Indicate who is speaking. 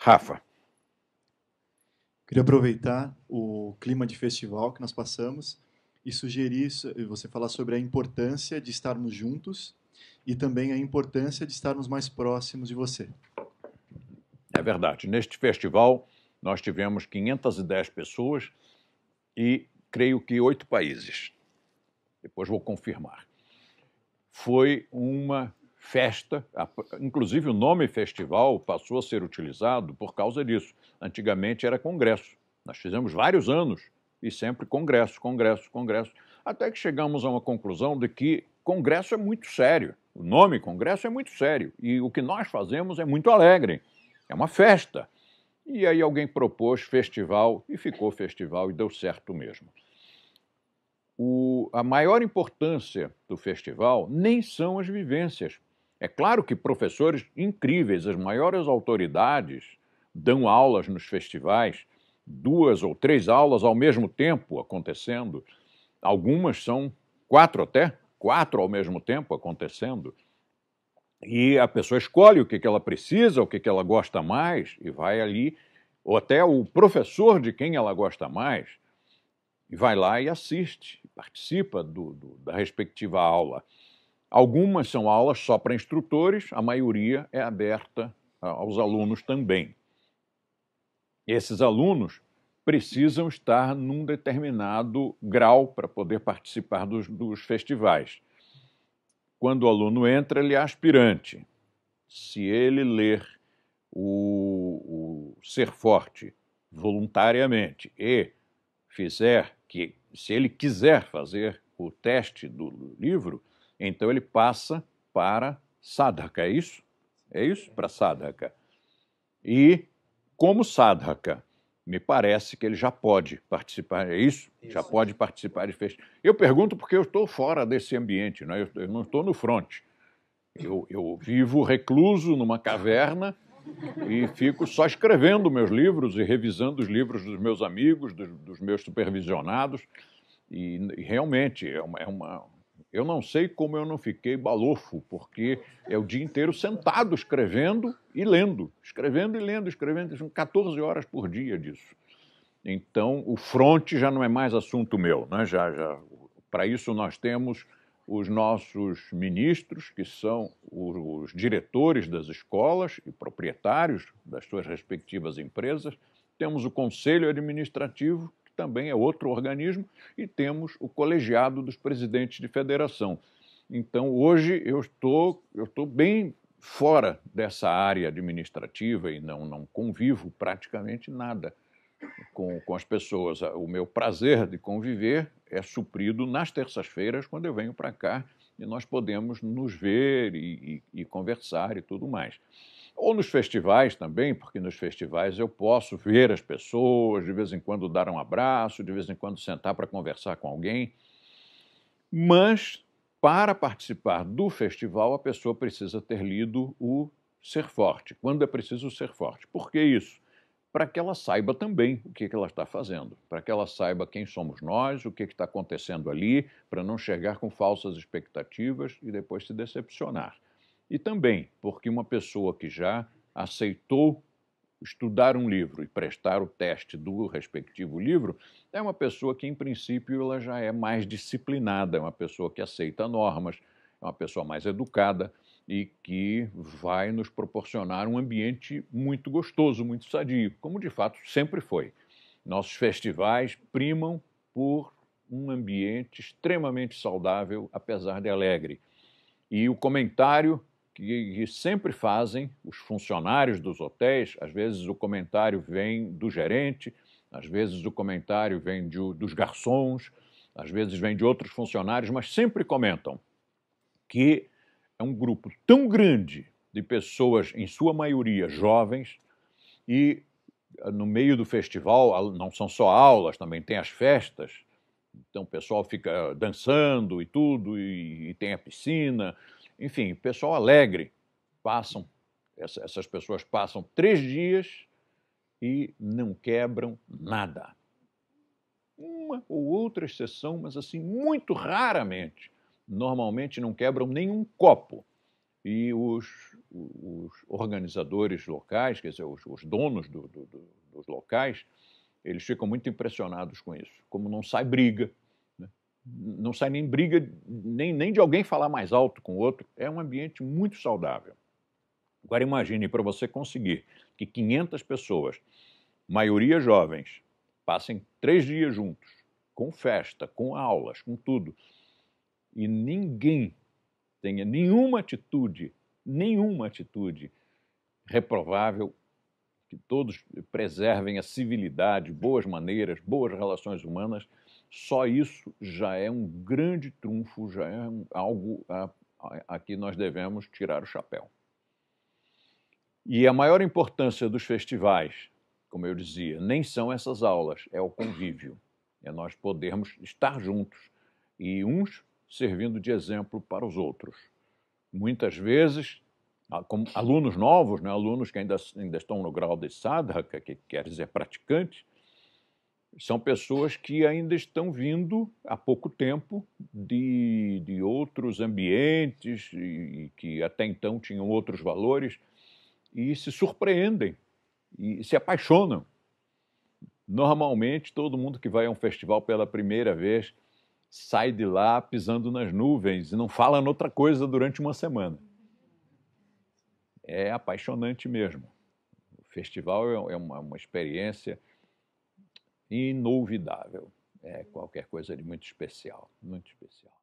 Speaker 1: Rafa. Queria aproveitar o clima de festival que nós passamos e sugerir você falar sobre a importância de estarmos juntos e também a importância de estarmos mais próximos de você. É verdade. Neste festival, nós tivemos 510 pessoas e creio que oito países. Depois vou confirmar. Foi uma festa, inclusive o nome festival passou a ser utilizado por causa disso. Antigamente era congresso. Nós fizemos vários anos e sempre congresso, congresso, congresso, até que chegamos a uma conclusão de que congresso é muito sério. O nome congresso é muito sério e o que nós fazemos é muito alegre. É uma festa. E aí alguém propôs festival e ficou festival e deu certo mesmo. O, a maior importância do festival nem são as vivências, é claro que professores incríveis, as maiores autoridades, dão aulas nos festivais, duas ou três aulas ao mesmo tempo acontecendo. Algumas são quatro até, quatro ao mesmo tempo acontecendo. E a pessoa escolhe o que, que ela precisa, o que, que ela gosta mais, e vai ali, ou até o professor de quem ela gosta mais, e vai lá e assiste, participa do, do da respectiva aula. Algumas são aulas só para instrutores, a maioria é aberta ah, aos alunos também. Esses alunos precisam estar num determinado grau para poder participar dos, dos festivais. Quando o aluno entra, ele é aspirante. Se ele ler o, o Ser Forte voluntariamente e fizer que, se ele quiser fazer o teste do livro, então ele passa para Sadhaka, é isso? É isso? É. Para Sadhaka. E como Sadhaka, me parece que ele já pode participar, é isso? isso. Já pode participar de festa. Eu pergunto porque eu estou fora desse ambiente, né? eu, eu não estou no fronte. Eu, eu, vivo recluso numa caverna e fico só escrevendo meus livros e revisando os livros dos meus amigos, dos, dos meus supervisionados. E, e realmente é uma, é uma eu não sei como eu não fiquei balofo, porque é o dia inteiro sentado escrevendo e lendo, escrevendo e lendo, escrevendo, são 14 horas por dia disso. Então, o fronte já não é mais assunto meu, né? Já, já. Para isso nós temos os nossos ministros, que são os diretores das escolas e proprietários das suas respectivas empresas, temos o conselho administrativo, também é outro organismo, e temos o colegiado dos presidentes de federação. Então, hoje eu estou, eu estou bem fora dessa área administrativa e não, não convivo praticamente nada com, com as pessoas. O meu prazer de conviver é suprido nas terças-feiras, quando eu venho para cá e nós podemos nos ver e, e, e conversar e tudo mais. Ou nos festivais também, porque nos festivais eu posso ver as pessoas, de vez em quando dar um abraço, de vez em quando sentar para conversar com alguém. Mas, para participar do festival, a pessoa precisa ter lido o Ser Forte. Quando é preciso ser forte? Por que isso? Para que ela saiba também o que ela está fazendo, para que ela saiba quem somos nós, o que está acontecendo ali, para não chegar com falsas expectativas e depois se decepcionar. E também porque uma pessoa que já aceitou estudar um livro e prestar o teste do respectivo livro é uma pessoa que, em princípio, ela já é mais disciplinada, é uma pessoa que aceita normas, é uma pessoa mais educada e que vai nos proporcionar um ambiente muito gostoso, muito sadio, como de fato sempre foi. Nossos festivais primam por um ambiente extremamente saudável, apesar de alegre. E o comentário que, que sempre fazem os funcionários dos hotéis, às vezes o comentário vem do gerente, às vezes o comentário vem de, dos garçons, às vezes vem de outros funcionários, mas sempre comentam que é um grupo tão grande de pessoas, em sua maioria jovens, e ah, no meio do festival não são só aulas, também tem as festas. Então o pessoal fica ah, dançando e tudo, e, e tem a piscina, enfim, pessoal alegre. Passam, essas pessoas passam três dias e não quebram nada. Uma ou outra exceção, mas assim, muito raramente. Normalmente não quebram nenhum copo. E os, os organizadores locais, quer dizer, os, os donos do, do, do, dos locais, eles ficam muito impressionados com isso. Como não sai briga, não sai nem briga, nem, nem de alguém falar mais alto com o outro. É um ambiente muito saudável. Agora imagine para você conseguir que 500 pessoas, maioria jovens, passem três dias juntos, com festa, com aulas, com tudo, e ninguém tenha nenhuma atitude, nenhuma atitude reprovável, que todos preservem a civilidade, boas maneiras, boas relações humanas. Só isso já é um grande trunfo, já é algo a, a, a que nós devemos tirar o chapéu. E a maior importância dos festivais, como eu dizia, nem são essas aulas, é o convívio. É nós podermos estar juntos e uns servindo de exemplo para os outros. Muitas vezes, alunos novos, né, alunos que ainda, ainda estão no grau de sadhaka, que quer dizer praticantes, são pessoas que ainda estão vindo há pouco tempo de, de outros ambientes e que até então tinham outros valores e se surpreendem e se apaixonam. Normalmente, todo mundo que vai a um festival pela primeira vez sai de lá pisando nas nuvens e não fala noutra coisa durante uma semana. É apaixonante mesmo. O festival é, é uma, uma experiência inolvidável. É qualquer coisa de muito especial, muito especial.